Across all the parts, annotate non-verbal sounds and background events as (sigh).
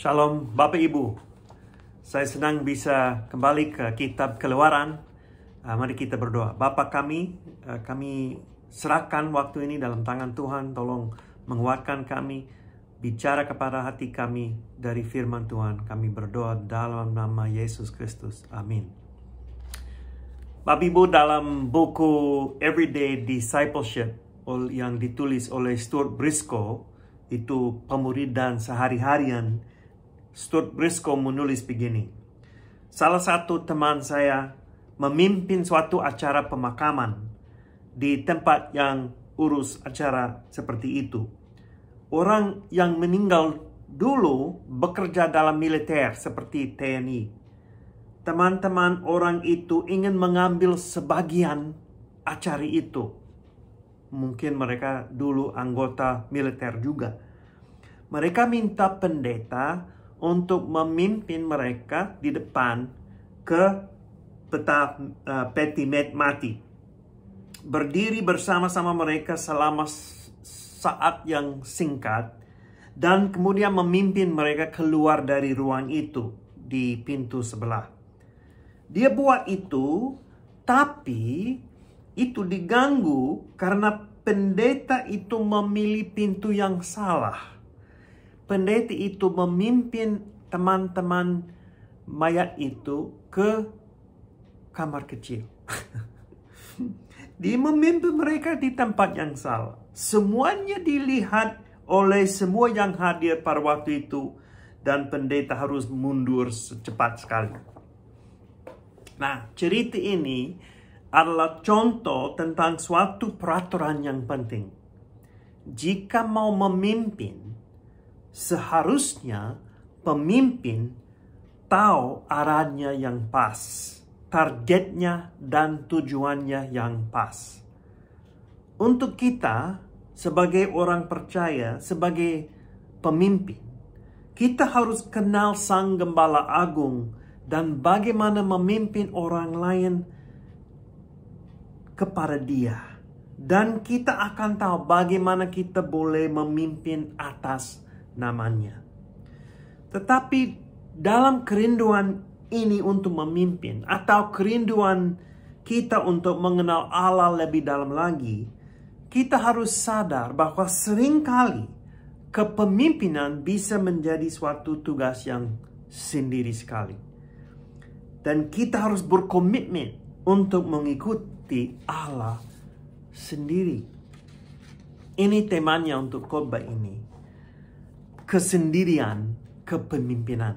Shalom Bapak Ibu. Saya senang bisa kembali ke kitab Keluaran. Ah, mari kita berdoa. Bapak kami, ah, kami serahkan waktu ini dalam tangan Tuhan. Tolong menguatkan kami, bicara kepada hati kami dari firman Tuhan. Kami berdoa dalam nama Yesus Kristus. Amin. Bapak Ibu dalam buku Everyday Discipleship yang ditulis oleh Stuart Briscoe itu pemuridan sehari-harian Stuart Briscoe menulis begini. Salah satu teman saya memimpin suatu acara pemakaman di tempat yang urus acara seperti itu. Orang yang meninggal dulu bekerja dalam militer seperti TNI. Teman-teman orang itu ingin mengambil sebagian acara itu. Mungkin mereka dulu anggota militer juga. Mereka minta pendeta untuk memimpin mereka di depan ke eh, peta uh, mati. Berdiri bersama-sama mereka selama saat yang singkat dan kemudian memimpin mereka keluar dari ruang itu di pintu sebelah. Dia buat itu tapi itu diganggu karena pendeta itu memilih pintu yang salah pendeta itu memimpin teman-teman mayat itu ke kamar kecil. (laughs) Dia memimpin mereka di tempat yang salah. Semuanya dilihat oleh semua yang hadir pada waktu itu dan pendeta harus mundur secepat sekali. Nah, cerita ini adalah contoh tentang suatu peraturan yang penting. Jika mau memimpin, Seharusnya pemimpin tahu arahnya yang pas, targetnya dan tujuannya yang pas. Untuk kita sebagai orang percaya, sebagai pemimpin, kita harus kenal Sang Gembala Agung dan bagaimana memimpin orang lain kepada Dia. Dan kita akan tahu bagaimana kita boleh memimpin atas namanya. Tetapi dalam kerinduan ini untuk memimpin atau kerinduan kita untuk mengenal Allah lebih dalam lagi, kita harus sadar bahwa seringkali kepemimpinan bisa menjadi suatu tugas yang sendiri sekali. Dan kita harus berkomitmen untuk mengikuti Allah sendiri. Ini temanya untuk khotbah ini kesendirian kepemimpinan.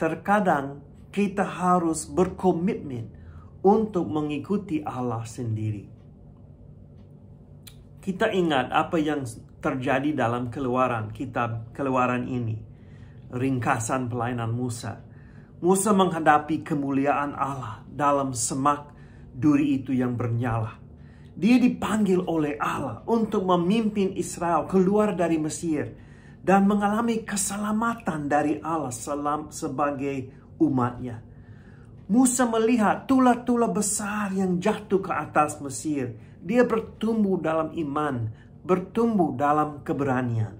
Terkadang kita harus berkomitmen untuk mengikuti Allah sendiri. Kita ingat apa yang terjadi dalam keluaran kitab keluaran ini. Ringkasan pelayanan Musa. Musa menghadapi kemuliaan Allah dalam semak duri itu yang bernyala. Dia dipanggil oleh Allah untuk memimpin Israel keluar dari Mesir dan mengalami keselamatan dari Allah selam sebagai umatnya. Musa melihat tula-tula besar yang jatuh ke atas Mesir. Dia bertumbuh dalam iman, bertumbuh dalam keberanian.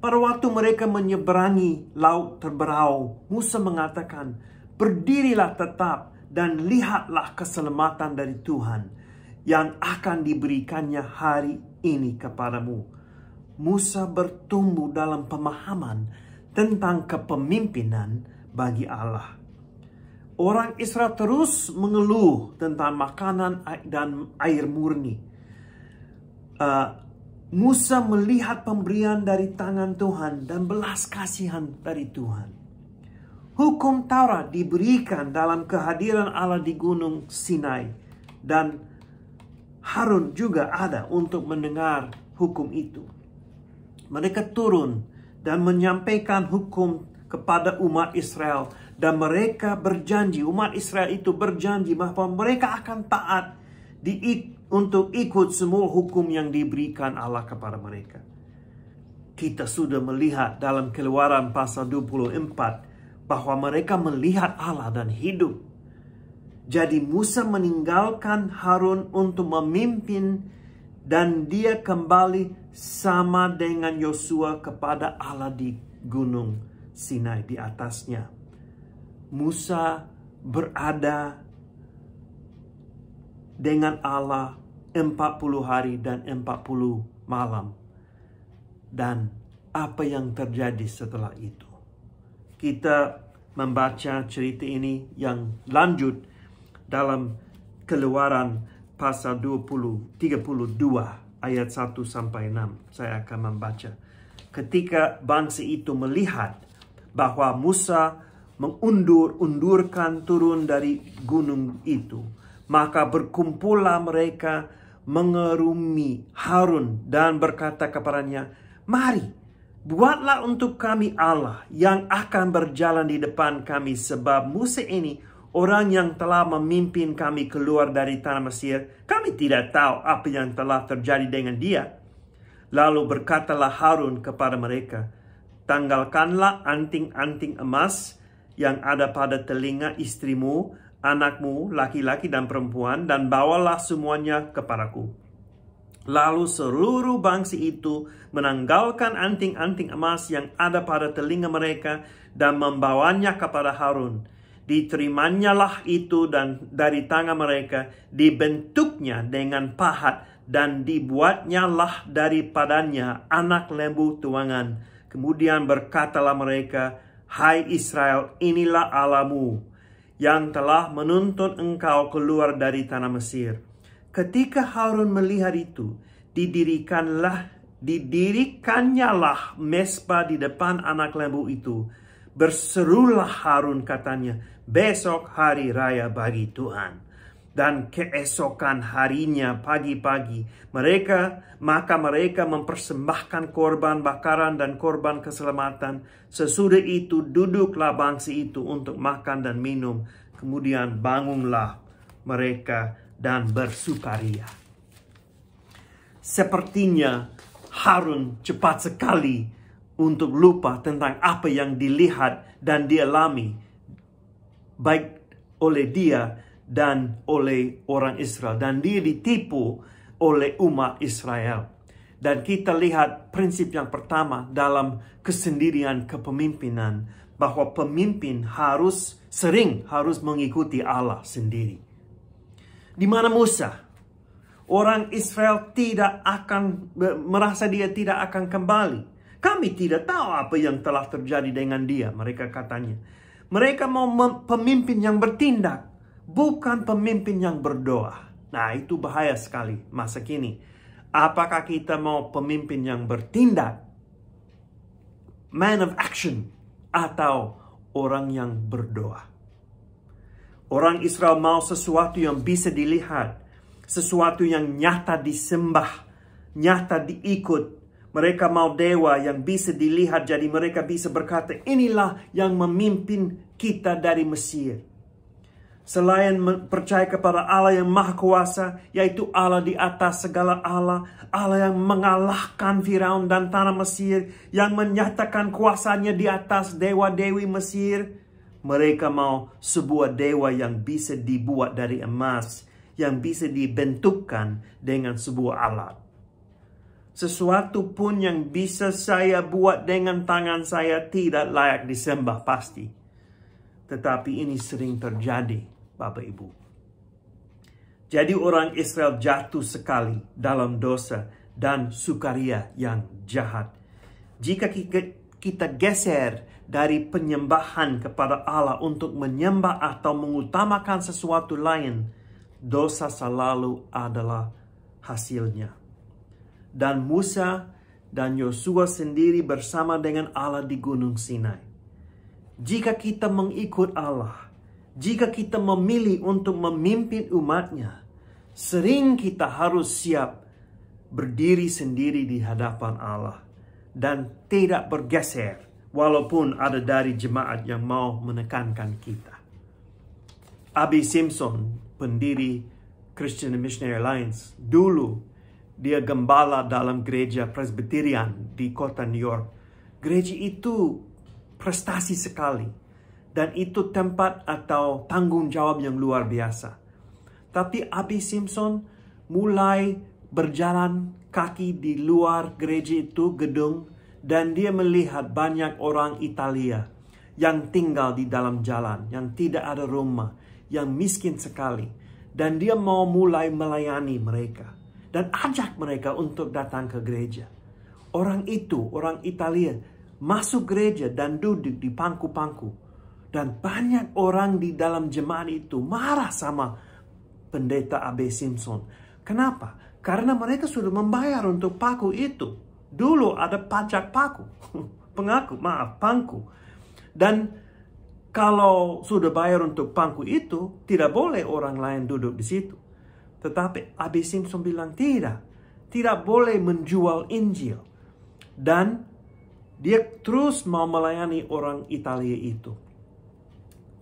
Pada waktu mereka menyeberangi laut terberau, Musa mengatakan, Berdirilah tetap dan lihatlah keselamatan dari Tuhan yang akan diberikannya hari ini kepadamu Musa bertumbuh dalam pemahaman tentang kepemimpinan bagi Allah. Orang Israel terus mengeluh tentang makanan dan air murni. Uh, Musa melihat pemberian dari tangan Tuhan dan belas kasihan dari Tuhan. Hukum Taurat diberikan dalam kehadiran Allah di Gunung Sinai dan Harun juga ada untuk mendengar hukum itu. Mereka turun dan menyampaikan hukum kepada umat Israel dan mereka berjanji umat Israel itu berjanji bahwa mereka akan taat di, untuk ikut semua hukum yang diberikan Allah kepada mereka. Kita sudah melihat dalam keluaran pasal 24 bahwa mereka melihat Allah dan hidup. Jadi Musa meninggalkan Harun untuk memimpin dan dia kembali sama dengan Yosua kepada Allah di gunung Sinai di atasnya. Musa berada dengan Allah 40 hari dan 40 malam. Dan apa yang terjadi setelah itu? Kita membaca cerita ini yang lanjut dalam keluaran pasal 20, 32 ayat 1 sampai 6. Saya akan membaca. Ketika bangsa itu melihat bahwa Musa mengundur-undurkan turun dari gunung itu, maka berkumpullah mereka mengerumi Harun dan berkata kepadanya, "Mari, buatlah untuk kami Allah yang akan berjalan di depan kami sebab Musa ini Orang yang telah memimpin kami keluar dari tanah Mesir, kami tidak tahu apa yang telah terjadi dengan dia. Lalu berkatalah Harun kepada mereka, Tanggalkanlah anting-anting emas yang ada pada telinga istrimu, anakmu, laki-laki dan perempuan, dan bawalah semuanya kepadaku. Lalu seluruh bangsa itu menanggalkan anting-anting emas yang ada pada telinga mereka dan membawanya kepada Harun diterimanyalah itu dan dari tangan mereka, dibentuknya dengan pahat dan dibuatnyalah daripadanya anak lembu tuangan. Kemudian berkatalah mereka, Hai Israel, inilah Alamu yang telah menuntun engkau keluar dari tanah Mesir. Ketika Harun melihat itu, didirikanlah didirikannya lah mespa di depan anak lembu itu. Berserulah Harun katanya, besok hari raya bagi Tuhan. Dan keesokan harinya pagi-pagi mereka maka mereka mempersembahkan korban bakaran dan korban keselamatan. Sesudah itu duduklah bangsa itu untuk makan dan minum. Kemudian bangunlah mereka dan bersukaria. Sepertinya Harun cepat sekali untuk lupa tentang apa yang dilihat dan dialami baik oleh dia dan oleh orang Israel dan dia ditipu oleh umat Israel. Dan kita lihat prinsip yang pertama dalam kesendirian kepemimpinan bahwa pemimpin harus sering harus mengikuti Allah sendiri. Di mana Musa? Orang Israel tidak akan merasa dia tidak akan kembali. Kami tidak tahu apa yang telah terjadi dengan dia, mereka katanya. Mereka mau pemimpin yang bertindak, bukan pemimpin yang berdoa. Nah, itu bahaya sekali masa kini. Apakah kita mau pemimpin yang bertindak, man of action, atau orang yang berdoa? Orang Israel mau sesuatu yang bisa dilihat, sesuatu yang nyata disembah, nyata diikut, mereka mau dewa yang bisa dilihat jadi mereka bisa berkata inilah yang memimpin kita dari Mesir. Selain percaya kepada Allah yang maha kuasa, yaitu Allah di atas segala Allah, Allah yang mengalahkan Firaun dan tanah Mesir, yang menyatakan kuasanya di atas dewa-dewi Mesir, mereka mau sebuah dewa yang bisa dibuat dari emas, yang bisa dibentukkan dengan sebuah alat. Sesuatu pun yang bisa saya buat dengan tangan saya tidak layak disembah pasti. Tetapi ini sering terjadi, Bapak Ibu. Jadi orang Israel jatuh sekali dalam dosa dan sukaria yang jahat. Jika kita geser dari penyembahan kepada Allah untuk menyembah atau mengutamakan sesuatu lain, dosa selalu adalah hasilnya dan Musa dan Yosua sendiri bersama dengan Allah di Gunung Sinai. Jika kita mengikut Allah, jika kita memilih untuk memimpin umatnya, sering kita harus siap berdiri sendiri di hadapan Allah dan tidak bergeser walaupun ada dari jemaat yang mau menekankan kita. Abi Simpson, pendiri Christian Missionary Alliance, dulu dia gembala dalam gereja Presbyterian di kota New York. Gereja itu prestasi sekali. Dan itu tempat atau tanggung jawab yang luar biasa. Tapi Abi Simpson mulai berjalan kaki di luar gereja itu, gedung, dan dia melihat banyak orang Italia yang tinggal di dalam jalan, yang tidak ada rumah, yang miskin sekali, dan dia mau mulai melayani mereka dan ajak mereka untuk datang ke gereja. Orang itu, orang Italia, masuk gereja dan duduk di pangku-pangku. Dan banyak orang di dalam jemaat itu marah sama pendeta AB Simpson. Kenapa? Karena mereka sudah membayar untuk paku itu. Dulu ada pajak paku. (laughs) Pengaku, maaf, pangku. Dan kalau sudah bayar untuk pangku itu, tidak boleh orang lain duduk di situ. Tetapi Abi Simpson bilang tidak. Tidak boleh menjual Injil. Dan dia terus mau melayani orang Italia itu.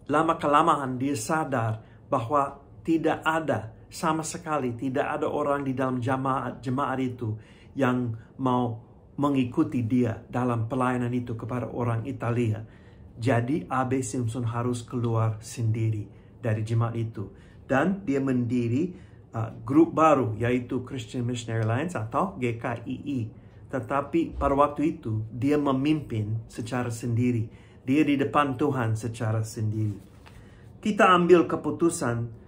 Lama kelamaan dia sadar bahwa tidak ada sama sekali tidak ada orang di dalam jemaat jemaat itu yang mau mengikuti dia dalam pelayanan itu kepada orang Italia. Jadi Abe Simpson harus keluar sendiri dari jemaat itu dan dia mendiri Ah, grup baru yaitu Christian Missionary Alliance atau GKII. Tetapi pada waktu itu dia memimpin secara sendiri. Dia di depan Tuhan secara sendiri. Kita ambil keputusan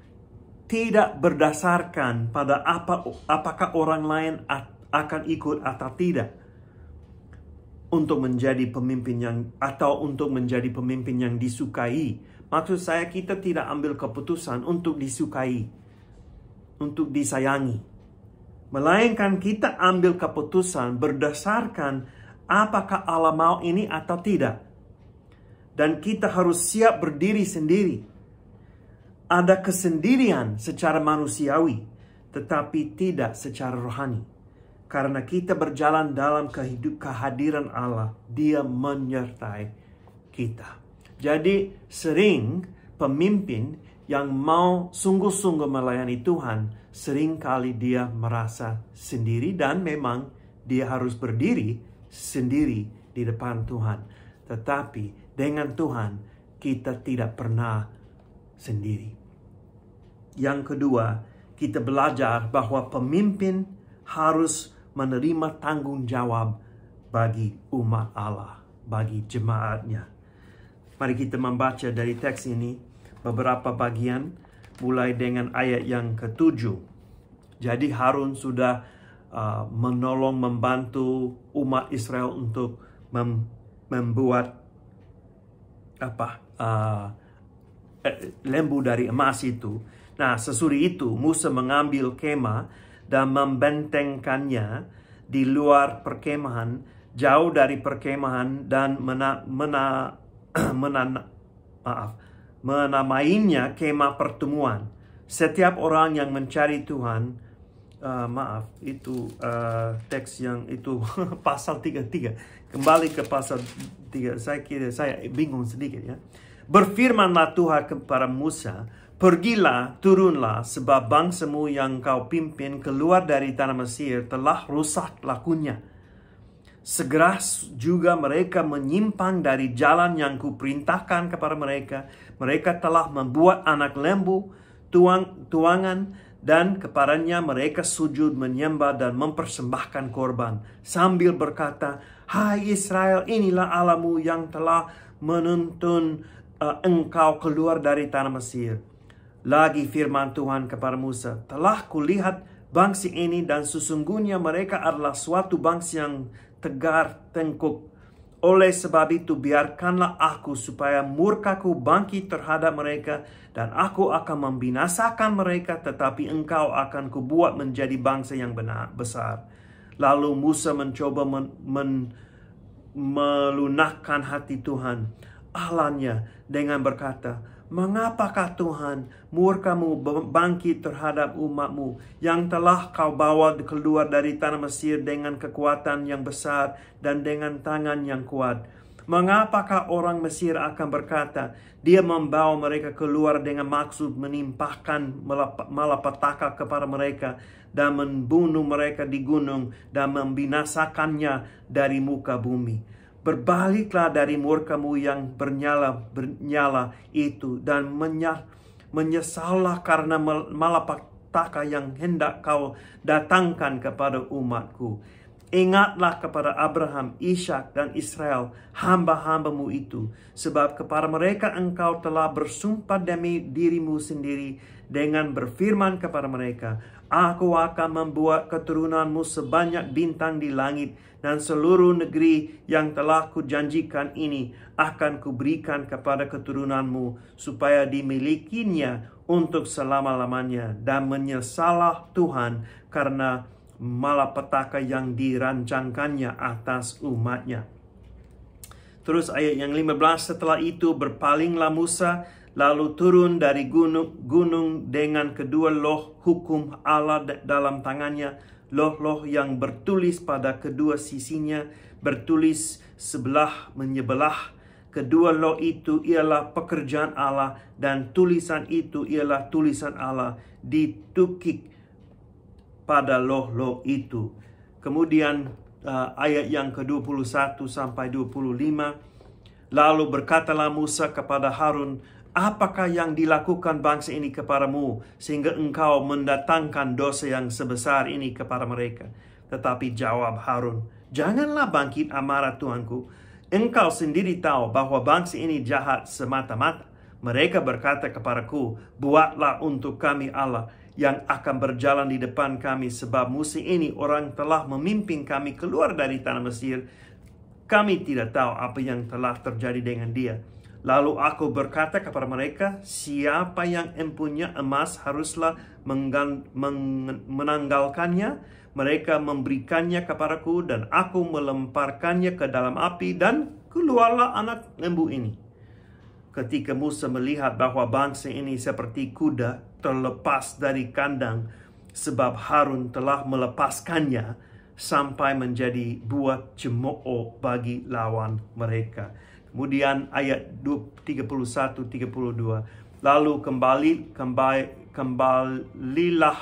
tidak berdasarkan pada apa apakah orang lain akan ikut atau tidak untuk menjadi pemimpin yang atau untuk menjadi pemimpin yang disukai. Maksud saya kita tidak ambil keputusan untuk disukai untuk disayangi. Melainkan kita ambil keputusan berdasarkan apakah Allah mau ini atau tidak. Dan kita harus siap berdiri sendiri. Ada kesendirian secara manusiawi, tetapi tidak secara rohani. Karena kita berjalan dalam kehidupan kehadiran Allah, Dia menyertai kita. Jadi sering pemimpin yang mau sungguh-sungguh melayani Tuhan, seringkali dia merasa sendiri dan memang dia harus berdiri sendiri di depan Tuhan. Tetapi dengan Tuhan kita tidak pernah sendiri. Yang kedua, kita belajar bahwa pemimpin harus menerima tanggung jawab bagi umat Allah, bagi jemaatnya. Mari kita membaca dari teks ini beberapa bagian mulai dengan ayat yang ketujuh. Jadi Harun sudah uh, menolong membantu umat Israel untuk mem membuat apa uh, eh, lembu dari emas itu. Nah, sesuri itu Musa mengambil kema dan membentengkannya di luar perkemahan, jauh dari perkemahan dan mena, mena, (clears throat) mena maaf, menamainya kemah pertemuan. Setiap orang yang mencari Tuhan, uh, maaf, itu uh, teks yang itu (laughs) pasal 33. Kembali ke pasal 3. Saya kira saya bingung sedikit ya. Berfirmanlah Tuhan kepada Musa, Pergilah, turunlah, sebab bangsamu yang kau pimpin keluar dari tanah Mesir telah rusak lakunya Segera juga mereka menyimpang dari jalan yang kuperintahkan kepada mereka. Mereka telah membuat anak lembu, tuang, tuangan, dan kepadanya mereka sujud menyembah dan mempersembahkan korban. Sambil berkata, Hai Israel, inilah Alamu yang telah menuntun uh, engkau keluar dari tanah Mesir. Lagi firman Tuhan kepada Musa, Telah kulihat bangsa ini dan sesungguhnya mereka adalah suatu bangsa yang tegar tengkuk. Oleh sebab itu biarkanlah aku supaya murkaku bangkit terhadap mereka dan aku akan membinasakan mereka tetapi engkau akan kubuat menjadi bangsa yang benar besar. Lalu Musa mencoba men, men, melunakkan hati Tuhan Allahnya dengan berkata, Mengapakah Tuhan murkamu bangkit terhadap umatmu yang telah kau bawa keluar dari tanah Mesir dengan kekuatan yang besar dan dengan tangan yang kuat? Mengapakah orang Mesir akan berkata, dia membawa mereka keluar dengan maksud menimpahkan malapetaka kepada mereka dan membunuh mereka di gunung dan membinasakannya dari muka bumi. Berbaliklah dari murkamu yang bernyala bernyala itu dan menyah, menyesallah karena malapetaka yang hendak kau datangkan kepada umatku. Ingatlah kepada Abraham, Ishak dan Israel, hamba-hambamu itu, sebab kepada mereka engkau telah bersumpah demi dirimu sendiri dengan berfirman kepada mereka, Aku akan membuat keturunanmu sebanyak bintang di langit dan seluruh negeri yang telah kujanjikan ini akan kuberikan kepada keturunanmu supaya dimilikinya untuk selama-lamanya dan menyesalah Tuhan karena malapetaka yang dirancangkannya atas umatnya. Terus ayat yang 15 setelah itu berpalinglah Musa lalu turun dari gunung, gunung dengan kedua loh hukum Allah dalam tangannya, loh-loh yang bertulis pada kedua sisinya, bertulis sebelah menyebelah. Kedua loh itu ialah pekerjaan Allah dan tulisan itu ialah tulisan Allah ditukik pada loh-loh itu. Kemudian uh, ayat yang ke-21 sampai 25 Lalu berkatalah Musa kepada Harun, apakah yang dilakukan bangsa ini kepadamu sehingga engkau mendatangkan dosa yang sebesar ini kepada mereka? Tetapi jawab Harun, janganlah bangkit amarah Tuanku. Engkau sendiri tahu bahawa bangsa ini jahat semata-mata. Mereka berkata kepadaku, buatlah untuk kami Allah yang akan berjalan di depan kami sebab musim ini orang telah memimpin kami keluar dari tanah Mesir. Kami tidak tahu apa yang telah terjadi dengan dia. Lalu aku berkata kepada mereka, siapa yang empunya emas haruslah menanggalkannya. Mereka memberikannya kepadaku dan aku melemparkannya ke dalam api dan keluarlah anak lembu ini. Ketika Musa melihat bahwa bangsa ini seperti kuda terlepas dari kandang sebab Harun telah melepaskannya sampai menjadi buah cemooh bagi lawan mereka. Kemudian ayat 31 32. Lalu kembali kembali kembalilah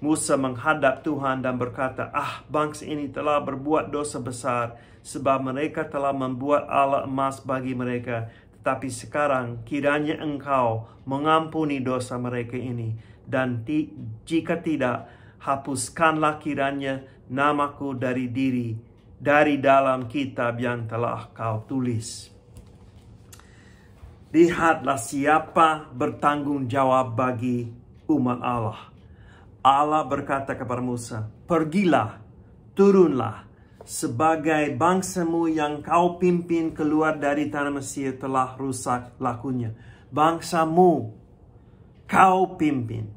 Musa menghadap Tuhan dan berkata, "Ah, bangsa ini telah berbuat dosa besar sebab mereka telah membuat alat emas bagi mereka. Tetapi sekarang kiranya engkau mengampuni dosa mereka ini dan ti jika tidak, hapuskanlah kiranya namaku dari diri dari dalam kitab yang telah kau tulis." Lihatlah siapa bertanggung jawab bagi umat Allah. Allah berkata kepada Musa, Pergilah, turunlah, sebagai bangsamu yang kau pimpin keluar dari tanah Mesir telah rusak lakunya. Bangsamu, kau pimpin.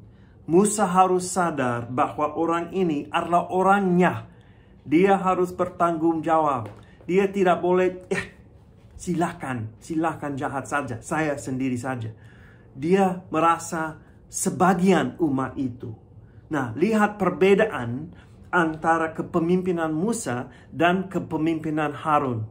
Musa harus sadar bahwa orang ini adalah orangnya. Dia harus bertanggung jawab. Dia tidak boleh, eh, silahkan, silahkan jahat saja, saya sendiri saja. Dia merasa sebagian umat itu. Nah, lihat perbedaan antara kepemimpinan Musa dan kepemimpinan Harun.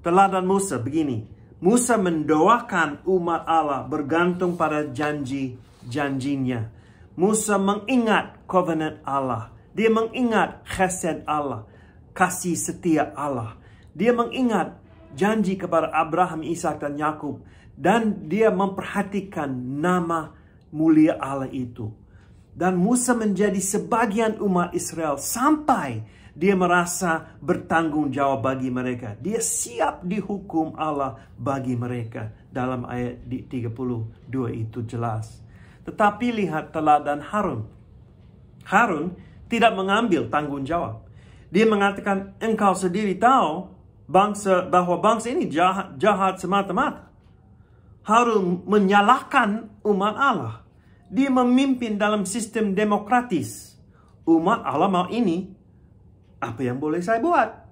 Teladan Musa begini, Musa mendoakan umat Allah bergantung pada janji-janjinya. Musa mengingat covenant Allah. Dia mengingat khesed Allah, kasih setia Allah. Dia mengingat janji kepada Abraham, Ishak dan Yakub dan dia memperhatikan nama mulia Allah itu. Dan Musa menjadi sebagian umat Israel sampai dia merasa bertanggung jawab bagi mereka. Dia siap dihukum Allah bagi mereka. Dalam ayat 32 itu jelas. Tetapi lihat dan Harun. Harun tidak mengambil tanggung jawab. Dia mengatakan, engkau sendiri tahu bangsa bahwa bangsa ini jahat, jahat semata-mata. harus menyalahkan umat Allah. Dia memimpin dalam sistem demokratis. Umat Allah mau ini, apa yang boleh saya buat?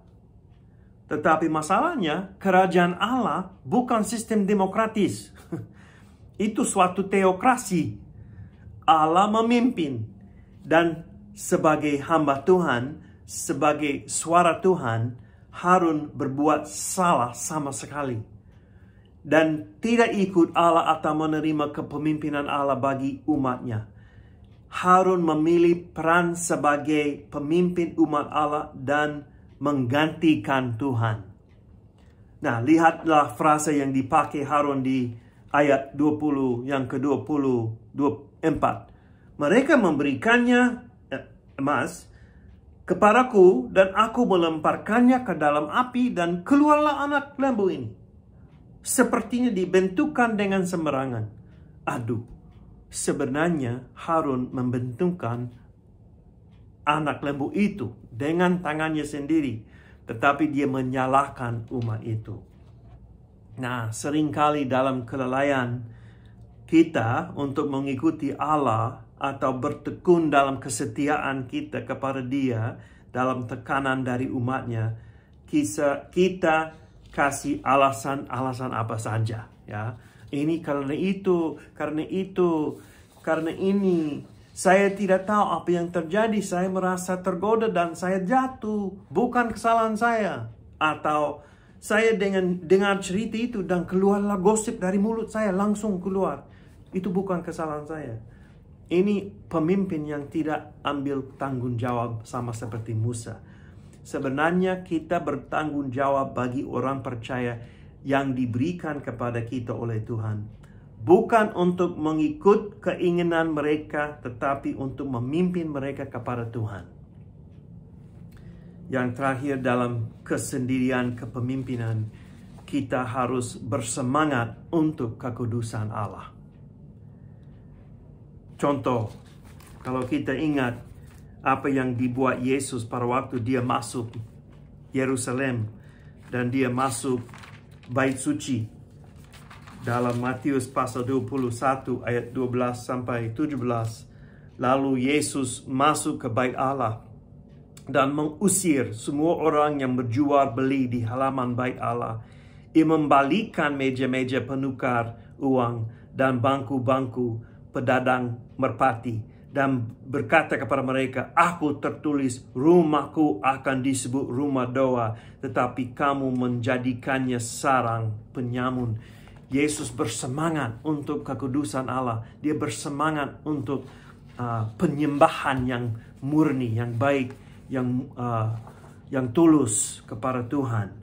Tetapi masalahnya, kerajaan Allah bukan sistem demokratis. (laughs) Itu suatu teokrasi. Allah memimpin. Dan sebagai hamba Tuhan, sebagai suara Tuhan, Harun berbuat salah sama sekali dan tidak ikut Allah atau menerima kepemimpinan Allah bagi umatnya. Harun memilih peran sebagai pemimpin umat Allah dan menggantikan Tuhan. Nah, lihatlah frasa yang dipakai Harun di ayat 20 yang ke 24. Mereka memberikannya eh, emas kepadaku dan aku melemparkannya ke dalam api dan keluarlah anak lembu ini. Sepertinya dibentukkan dengan semerangan Aduh, sebenarnya Harun membentukkan anak lembu itu dengan tangannya sendiri. Tetapi dia menyalahkan umat itu. Nah, seringkali dalam kelalaian kita untuk mengikuti Allah atau bertekun dalam kesetiaan kita kepada dia dalam tekanan dari umatnya kita, kita kasih alasan-alasan apa saja ya ini karena itu karena itu karena ini saya tidak tahu apa yang terjadi saya merasa tergoda dan saya jatuh bukan kesalahan saya atau saya dengan dengar cerita itu dan keluarlah gosip dari mulut saya langsung keluar itu bukan kesalahan saya ini pemimpin yang tidak ambil tanggung jawab sama seperti Musa. Sebenarnya kita bertanggung jawab bagi orang percaya yang diberikan kepada kita oleh Tuhan. Bukan untuk mengikut keinginan mereka, tetapi untuk memimpin mereka kepada Tuhan. Yang terakhir dalam kesendirian kepemimpinan, kita harus bersemangat untuk kekudusan Allah. Contoh, kalau kita ingat apa yang dibuat Yesus pada waktu dia masuk Yerusalem dan dia masuk bait suci dalam Matius pasal 21 ayat 12 sampai 17 lalu Yesus masuk ke bait Allah dan mengusir semua orang yang berjual beli di halaman bait Allah ia membalikan meja-meja penukar uang dan bangku-bangku pedadang merpati dan berkata kepada mereka, Aku tertulis, rumahku akan disebut rumah doa, tetapi kamu menjadikannya sarang penyamun. Yesus bersemangat untuk kekudusan Allah. Dia bersemangat untuk uh, penyembahan yang murni, yang baik, yang uh, yang tulus kepada Tuhan.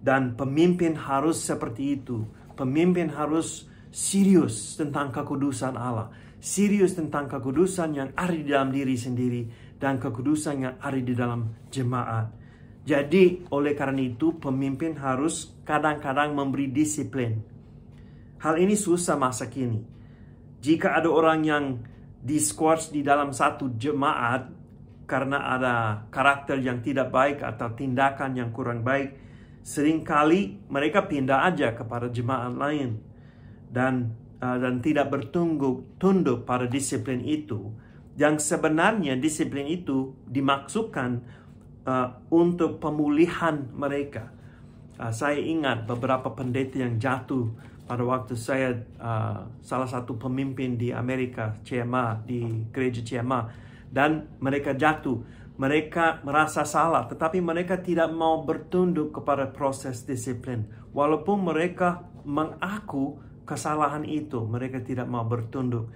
Dan pemimpin harus seperti itu. Pemimpin harus serius tentang kekudusan Allah, serius tentang kekudusan yang ada di dalam diri sendiri dan kekudusan yang ada di dalam jemaat. Jadi, oleh karena itu, pemimpin harus kadang-kadang memberi disiplin. Hal ini susah masa kini. Jika ada orang yang diskors di dalam satu jemaat karena ada karakter yang tidak baik atau tindakan yang kurang baik, seringkali mereka pindah aja kepada jemaat lain dan uh, dan tidak bertunduk tunduk pada disiplin itu yang sebenarnya disiplin itu dimaksudkan uh, untuk pemulihan mereka. Uh, saya ingat beberapa pendeta yang jatuh pada waktu saya uh, salah satu pemimpin di Amerika CMA di gereja CMA dan mereka jatuh. Mereka merasa salah, tetapi mereka tidak mau bertunduk kepada proses disiplin, walaupun mereka mengaku kesalahan itu, mereka tidak mau bertunduk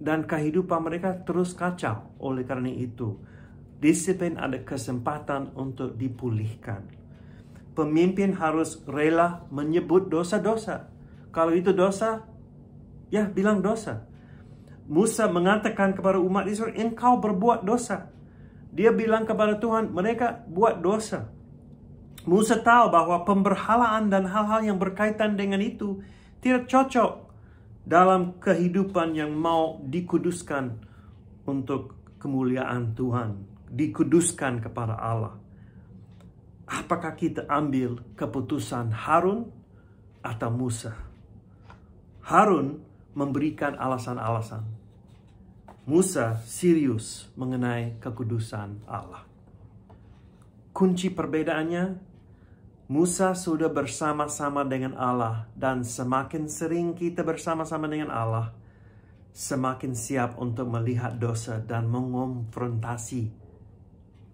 dan kehidupan mereka terus kacau. Oleh karena itu, disiplin ada kesempatan untuk dipulihkan. Pemimpin harus rela menyebut dosa-dosa. Kalau itu dosa, ya bilang dosa. Musa mengatakan kepada umat Israel, engkau berbuat dosa. Dia bilang kepada Tuhan, mereka buat dosa. Musa tahu bahwa pemberhalaan dan hal-hal yang berkaitan dengan itu tidak cocok dalam kehidupan yang mau dikuduskan untuk kemuliaan Tuhan, dikuduskan kepada Allah. Apakah kita ambil keputusan Harun atau Musa? Harun memberikan alasan-alasan. Musa serius mengenai kekudusan Allah. Kunci perbedaannya Musa sudah bersama-sama dengan Allah, dan semakin sering kita bersama-sama dengan Allah, semakin siap untuk melihat dosa dan mengonfrontasi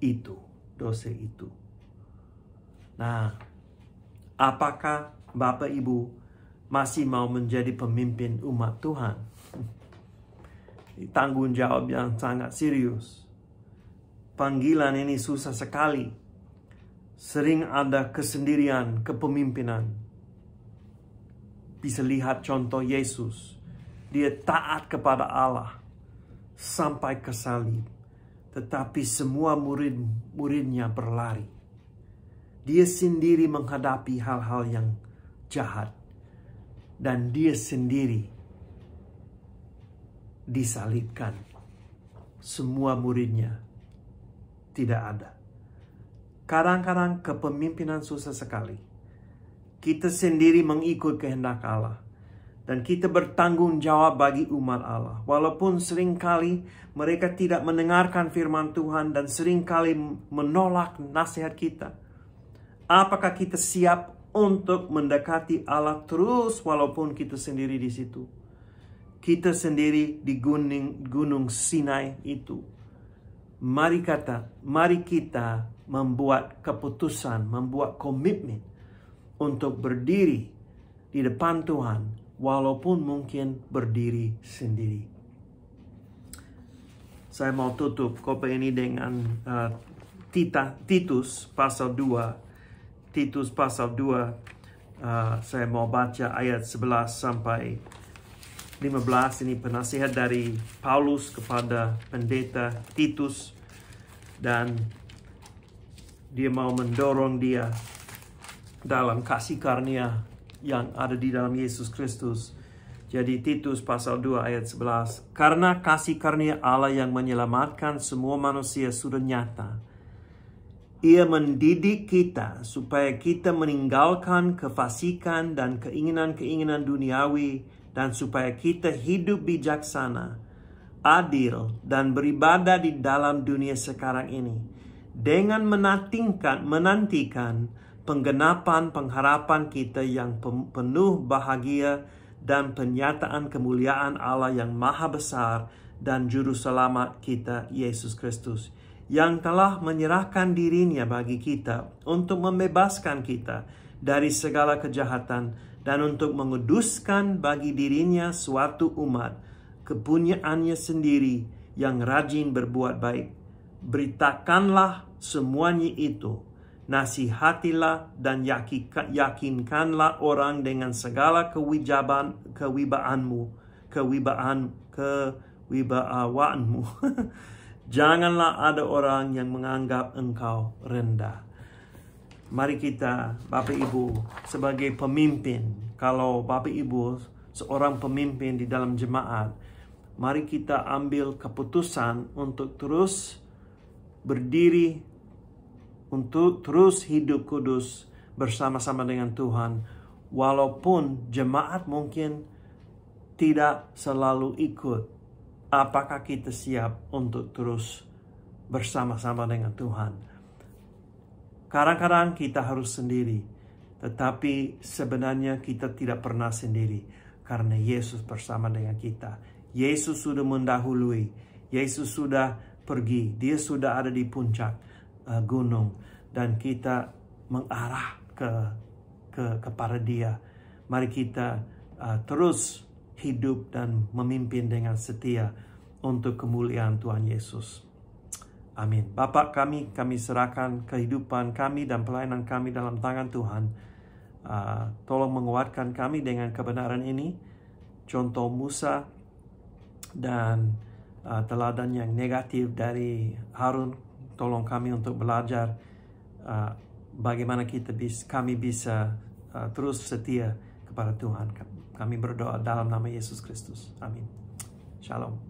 itu, dosa itu. Nah, apakah Bapak Ibu masih mau menjadi pemimpin umat Tuhan? Tanggung jawab yang sangat serius. Panggilan ini susah sekali sering ada kesendirian kepemimpinan. Bisa lihat contoh Yesus. Dia taat kepada Allah sampai ke salib. Tetapi semua murid-muridnya berlari. Dia sendiri menghadapi hal-hal yang jahat. Dan dia sendiri disalibkan. Semua muridnya tidak ada. Kadang-kadang kepemimpinan susah sekali. Kita sendiri mengikut kehendak Allah. Dan kita bertanggung jawab bagi umat Allah. Walaupun seringkali mereka tidak mendengarkan firman Tuhan dan seringkali menolak nasihat kita. Apakah kita siap untuk mendekati Allah terus walaupun kita sendiri di situ? Kita sendiri di gunung, gunung Sinai itu. Mari kata, mari kita membuat keputusan, membuat komitmen untuk berdiri di depan Tuhan, walaupun mungkin berdiri sendiri. Saya mau tutup kopi ini dengan uh, Tita, Titus pasal 2. Titus pasal 2, uh, eh, saya mau baca ayat 11 sampai 15 ini penasihat dari Paulus kepada pendeta Titus dan dia mau mendorong dia dalam kasih karunia yang ada di dalam Yesus Kristus. Jadi Titus pasal 2 ayat 11. Karena kasih karunia Allah yang menyelamatkan semua manusia sudah nyata. Ia mendidik kita supaya kita meninggalkan kefasikan dan keinginan-keinginan duniawi dan supaya kita hidup bijaksana, adil, dan beribadah di dalam dunia sekarang ini dengan menantikan menantikan penggenapan pengharapan kita yang penuh bahagia dan penyataan kemuliaan Allah yang maha besar dan juru selamat kita Yesus Kristus yang telah menyerahkan dirinya bagi kita untuk membebaskan kita dari segala kejahatan dan untuk menguduskan bagi dirinya suatu umat kepunyaannya sendiri yang rajin berbuat baik. Beritakanlah semuanya itu, nasihatilah dan yakinkanlah orang dengan segala kewijaban, kewibaanmu, kewibaan, kewibawaanmu. (laughs) Janganlah ada orang yang menganggap engkau rendah. Mari kita, Bapak Ibu, sebagai pemimpin, kalau Bapak Ibu seorang pemimpin di dalam jemaat, mari kita ambil keputusan untuk terus berdiri untuk terus hidup kudus bersama-sama dengan Tuhan walaupun jemaat mungkin tidak selalu ikut apakah kita siap untuk terus bersama-sama dengan Tuhan kadang-kadang kita harus sendiri tetapi sebenarnya kita tidak pernah sendiri karena Yesus bersama dengan kita Yesus sudah mendahului Yesus sudah pergi dia sudah ada di puncak uh, gunung dan kita mengarah ke, ke kepada Dia. Mari kita uh, terus hidup dan memimpin dengan setia untuk kemuliaan Tuhan Yesus. Amin. Bapak kami, kami serahkan kehidupan kami dan pelayanan kami dalam tangan Tuhan. Uh, tolong menguatkan kami dengan kebenaran ini. Contoh Musa dan uh, teladan yang negatif dari Harun tolong kami untuk belajar uh, bagaimana kita bis, kami bisa uh, terus setia kepada Tuhan. Kami berdoa dalam nama Yesus Kristus. Amin. Shalom.